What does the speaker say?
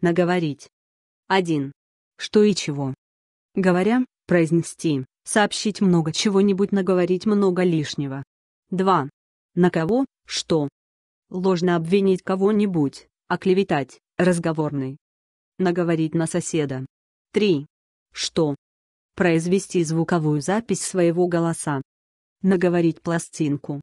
наговорить. 1. Что и чего. Говоря, произнести, сообщить много чего-нибудь, наговорить много лишнего. 2. На кого, что. Ложно обвинить кого-нибудь, оклеветать, разговорный. Наговорить на соседа. 3. Что. Произвести звуковую запись своего голоса. Наговорить пластинку.